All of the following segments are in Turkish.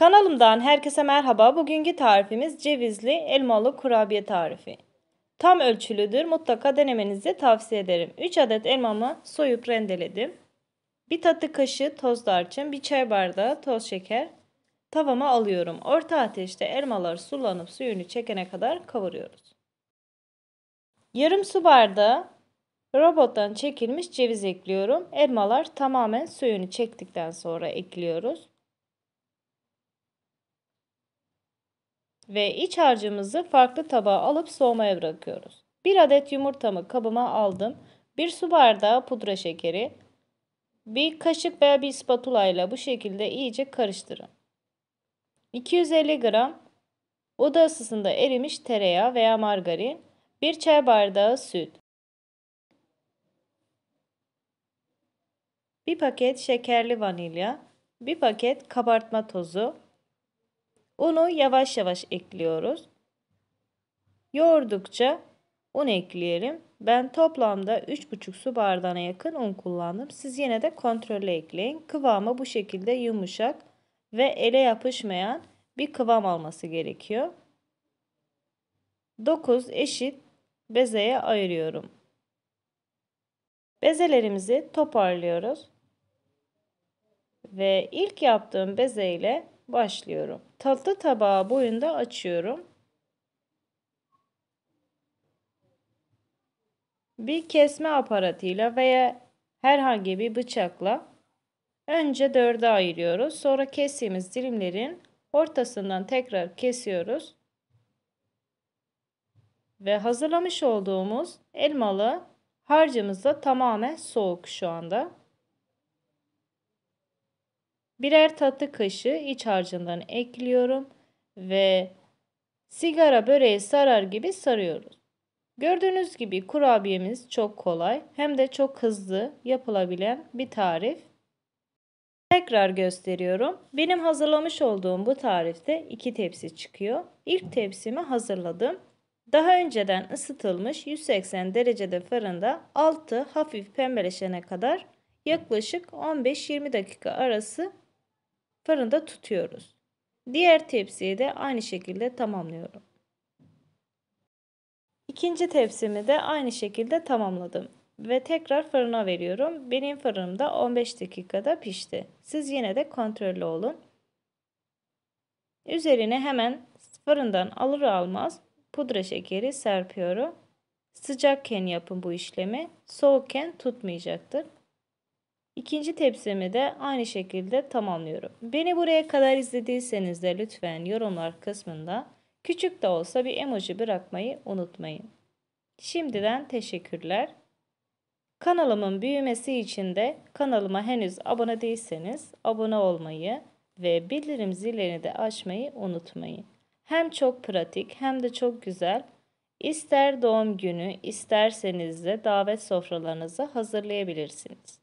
Kanalımdan herkese merhaba. Bugünkü tarifimiz cevizli elmalı kurabiye tarifi. Tam ölçülüdür. Mutlaka denemenizi tavsiye ederim. 3 adet elmamı soyup rendeledim. 1 tatlı kaşığı toz darçın, 1 çay bardağı toz şeker. Tavama alıyorum. Orta ateşte elmalar sulanıp suyunu çekene kadar kavuruyoruz. Yarım su bardağı robottan çekilmiş ceviz ekliyorum. Elmalar tamamen suyunu çektikten sonra ekliyoruz. ve iç harcımızı farklı tabağa alıp soğumaya bırakıyoruz. 1 adet yumurtamı kabıma aldım. 1 su bardağı pudra şekeri. Bir kaşık veya bir spatula ile bu şekilde iyice karıştırın. 250 gram oda ısısında erimiş tereyağı veya margarin, 1 çay bardağı süt, 1 paket şekerli vanilya, 1 paket kabartma tozu, Unu yavaş yavaş ekliyoruz. Yoğurdukça un ekleyelim. Ben toplamda 3,5 su bardağına yakın un kullandım. Siz yine de kontrollü ekleyin. Kıvamı bu şekilde yumuşak ve ele yapışmayan bir kıvam alması gerekiyor. 9 eşit bezeye ayırıyorum. Bezelerimizi toparlıyoruz. Ve ilk yaptığım bezeyle başlıyorum. Tatlı tabağı boyunda açıyorum. Bir kesme aparatıyla veya herhangi bir bıçakla önce dörde ayırıyoruz. Sonra kestiğimiz dilimlerin ortasından tekrar kesiyoruz. Ve hazırlamış olduğumuz elmalı harcımız da tamamen soğuk şu anda. Birer tatlı kaşığı iç harcından ekliyorum ve sigara böreği sarar gibi sarıyoruz. Gördüğünüz gibi kurabiyemiz çok kolay hem de çok hızlı yapılabilen bir tarif. Tekrar gösteriyorum. Benim hazırlamış olduğum bu tarifte iki tepsi çıkıyor. İlk tepsimi hazırladım. Daha önceden ısıtılmış 180 derecede fırında altı hafif pembeleşene kadar yaklaşık 15-20 dakika arası fırında tutuyoruz. Diğer tepsiyi de aynı şekilde tamamlıyorum. İkinci tepsimi de aynı şekilde tamamladım ve tekrar fırına veriyorum. Benim fırınımda 15 dakikada pişti. Siz yine de kontrollü olun. Üzerine hemen fırından alır almaz pudra şekeri serpiyorum. Sıcakken yapın bu işlemi. Soğukken tutmayacaktır. İkinci tepsimi de aynı şekilde tamamlıyorum. Beni buraya kadar izlediyseniz de lütfen yorumlar kısmında küçük de olsa bir emoji bırakmayı unutmayın. Şimdiden teşekkürler. Kanalımın büyümesi için de kanalıma henüz abone değilseniz abone olmayı ve bildirim zillerini de açmayı unutmayın. Hem çok pratik hem de çok güzel. İster doğum günü isterseniz de davet sofralarınızı hazırlayabilirsiniz.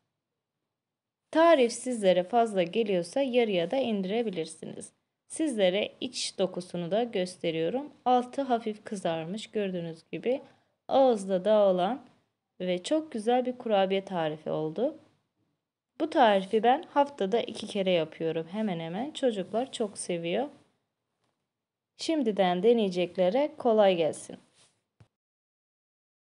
Tarif sizlere fazla geliyorsa yarıya da indirebilirsiniz. Sizlere iç dokusunu da gösteriyorum. Altı hafif kızarmış gördüğünüz gibi. Ağızda dağılan ve çok güzel bir kurabiye tarifi oldu. Bu tarifi ben haftada iki kere yapıyorum hemen hemen. Çocuklar çok seviyor. Şimdiden deneyeceklere kolay gelsin.